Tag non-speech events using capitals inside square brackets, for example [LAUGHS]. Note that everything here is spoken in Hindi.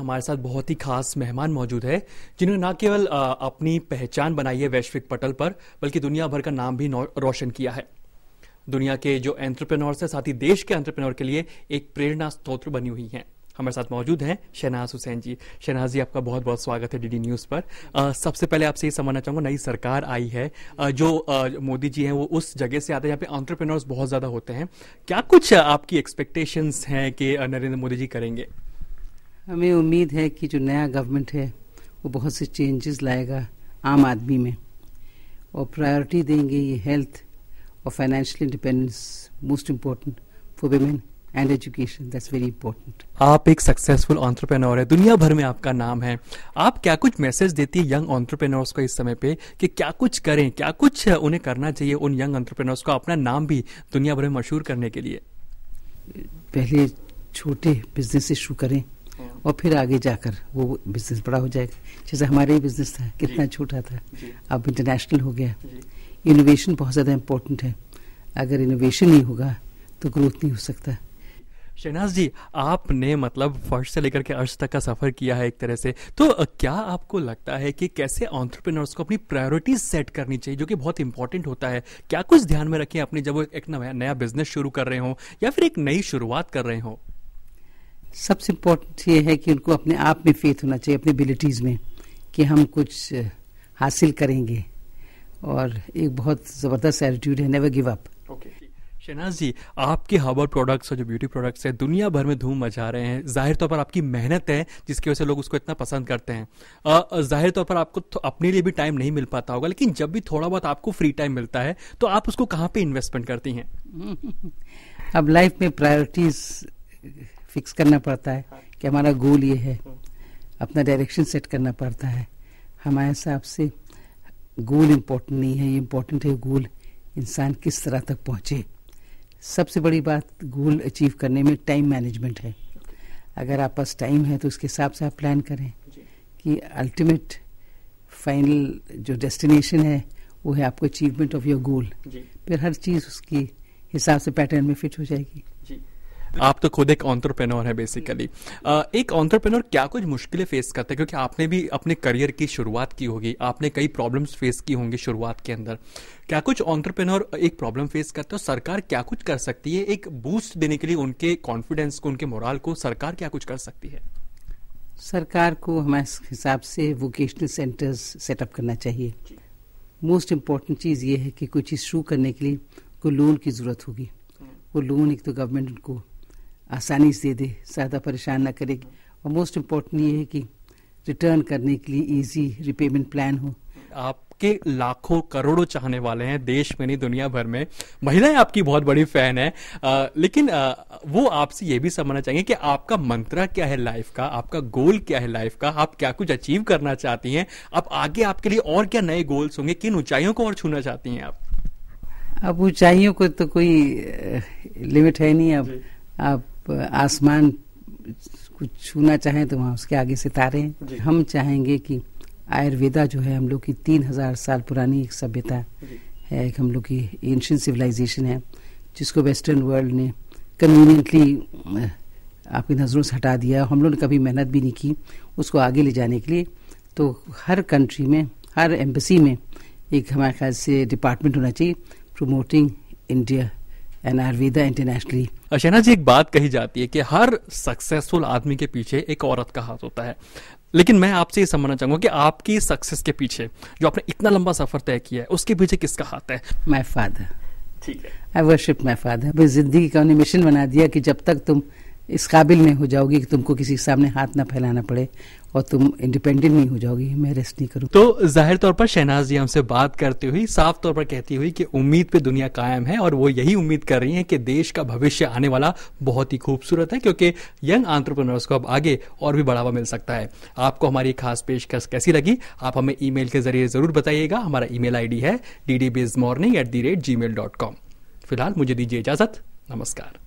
हमारे साथ बहुत ही खास मेहमान मौजूद है जिन्होंने न केवल अपनी पहचान बनाई है वैश्विक पटल पर बल्कि दुनिया भर का नाम भी रोशन किया है दुनिया के जो एंट्रप्रेनोर है साथ ही देश के एंट्रप्रेनोर के लिए एक प्रेरणा स्त्रोत्र बनी हुई है हमारे साथ मौजूद हैं शहनाज हुसैन जी शहनाज जी आपका बहुत बहुत स्वागत है डीडी न्यूज़ पर आ, सबसे पहले आपसे ये समझना चाहूंगा नई सरकार आई है आ, जो मोदी जी हैं वो उस जगह से आते हैं जहाँ पे ऑन्टरप्रेन्योर्स बहुत ज़्यादा होते हैं क्या कुछ आपकी एक्सपेक्टेशंस हैं कि नरेंद्र मोदी जी करेंगे हमें उम्मीद है कि जो नया गवर्नमेंट है वो बहुत से चेंजेस लाएगा आम आदमी में और प्रायोरिटी देंगे ये हेल्थ और financial independence most important for women and education that's very important आप एक सक्सेसफुल ऑन्टरप्रेनोर है दुनिया भर में आपका नाम है आप क्या कुछ मैसेज देती है यंग ऑन्टरप्रेनोर्स को इस समय पे कि क्या कुछ करें क्या कुछ उन्हें करना चाहिए उन यंग ऑन्टरप्रेनोर्स को अपना नाम भी दुनिया भर में मशहूर करने के लिए पहले छोटे बिजनेस शुरू करें और फिर आगे जाकर वो बिजनेस बड़ा हो जाएगा जैसे हमारे ही बिजनेस था कितना छोटा था अब इंटरनेशनल हो गया इनोवेशन बहुत ज़्यादा इम्पोर्टेंट है अगर इनोवेशन नहीं होगा तो ग्रोथ नहीं हो सकता शहनाज जी आपने मतलब फर्स्ट से लेकर के अर्श तक का सफ़र किया है एक तरह से तो क्या आपको लगता है कि कैसे ऑन्टरप्रिनर्स को अपनी प्रायोरिटीज सेट करनी चाहिए जो कि बहुत इंपॉर्टेंट होता है क्या कुछ ध्यान में रखें अपने जब वो एक नया बिजनेस शुरू कर रहे हो या फिर एक नई शुरुआत कर रहे हों सबसे इम्पोर्टेंट ये है कि उनको अपने आप में फेथ होना चाहिए अपनी एबिलिटीज़ में कि हम कुछ हासिल करेंगे और एक बहुत ज़बरदस्त एटीट्यूड है never give up Shahnaz ji आपके हर्बल प्रोडक्ट्स और जो ब्यूटी प्रोडक्ट्स हैं दुनिया भर में धूम मचा रहे हैं जाहिर तौर तो पर आपकी मेहनत है जिसकी वजह से लोग उसको इतना पसंद करते हैं जाहिर तौर तो पर आपको तो अपने लिए भी टाइम नहीं मिल पाता होगा लेकिन जब भी थोड़ा बहुत आपको फ्री टाइम मिलता है तो आप उसको कहाँ पे इन्वेस्टमेंट करती हैं [LAUGHS] अब लाइफ में प्रायोरिटीज फिक्स करना पड़ता है कि हमारा गोल ये है अपना डायरेक्शन सेट करना पड़ता है हमारे हिसाब से गोल इम्पोर्टेंट नहीं है ये इम्पोर्टेंट है गोल इंसान किस तरह तक पहुँचे सबसे बड़ी बात गोल अचीव करने में टाइम मैनेजमेंट है अगर आप पास टाइम है तो उसके हिसाब से आप प्लान करें कि अल्टीमेट फाइनल जो डेस्टिनेशन है वो है आपको अचीवमेंट ऑफ योर गोल फिर हर चीज़ उसकी हिसाब से पैटर्न में फिट हो जाएगी जी आप तो खुद एक ऑन्टरप्रेनोर है बेसिकली एक ऑन्टरप्रेनोर क्या कुछ मुश्किलें फेस करते हैं क्योंकि आपने भी अपने करियर की शुरुआत की होगी आपने कई प्रॉब्लम्स फेस की होंगी शुरुआत के अंदर क्या कुछ ऑन्टरप्रेनोर एक प्रॉब्लम फेस करते हो सरकार क्या कुछ कर सकती है एक बूस्ट देने के लिए उनके कॉन्फिडेंस को उनके मोराल को सरकार क्या कुछ कर सकती है सरकार को हमारे हिसाब से वोकेशनल सेंटर्स सेटअप करना चाहिए मोस्ट इम्पॉर्टेंट चीज़ ये है कि कोई चीज़ शुरू करने के लिए को लोन की ज़रूरत होगी वो लोन एक तो गवर्नमेंट को आसानी से दे ज़्यादा परेशान ना करे और मोस्ट इम्पोर्टेंट ये है कि रिटर्न करने के लिए इजी रिपेमेंट प्लान हो आपके लाखों करोड़ों चाहने वाले हैं देश में नहीं दुनिया भर में महिलाएं आपकी बहुत बड़ी फैन है आ, लेकिन आ, वो आपसे ये भी समझना चाहेंगे कि आपका मंत्रा क्या है लाइफ का आपका गोल क्या है लाइफ का आप क्या कुछ अचीव करना चाहती हैं आप आगे आपके लिए और क्या नए गोल्स होंगे किन ऊंचाइयों को और छूना चाहती हैं आप अब ऊंचाइयों को तो कोई लिमिट है नहीं अब आप आसमान कुछ छूना चाहें तो वहाँ उसके आगे सितारे हैं हम चाहेंगे कि आयुर्वेदा जो है हम लोग की तीन हजार साल पुरानी एक सभ्यता है एक हम लोग की एंशियन सिविलाइजेशन है जिसको वेस्टर्न वर्ल्ड ने कन्वीनियंटली आपकी नज़रों से हटा दिया हम लोगों ने कभी मेहनत भी नहीं की उसको आगे ले जाने के लिए तो हर कंट्री में हर एम्बेसी में एक हमारे ख्याल से डिपार्टमेंट होना चाहिए promoting India and Ayurveda internationally Shahna ji एक बात कही जाती है कि हर सक्सेसफुल आदमी के पीछे एक औरत का हाथ होता है लेकिन मैं आपसे ये समझना चाहूंगा कि आपकी सक्सेस के पीछे जो आपने इतना लंबा सफर तय किया है उसके पीछे किसका हाथ है माई फादर ठीक है आई वर्शिप माई फादर जिंदगी का उन्हें मिशन बना दिया कि जब तक तुम इस काबिल नहीं हो जाओगी कि तुमको किसी के सामने हाथ ना फैलाना पड़े और तुम इंडिपेंडेंट नहीं हो जाओगी मैं रेस्ट नहीं करूँ तो जाहिर तौर पर शहनाज जी हमसे बात करती हुई साफ तौर पर कहती हुई कि उम्मीद पे दुनिया कायम है और वो यही उम्मीद कर रही है कि देश का भविष्य आने वाला बहुत ही खूबसूरत है क्योंकि यंग आंट्रप्रनर्स को अब आगे और भी बढ़ावा मिल सकता है आपको हमारी खास पेशकश कैसी लगी आप हमें ई के जरिए जरूर बताइएगा हमारा ई मेल है डी डी फिलहाल मुझे दीजिए इजाजत नमस्कार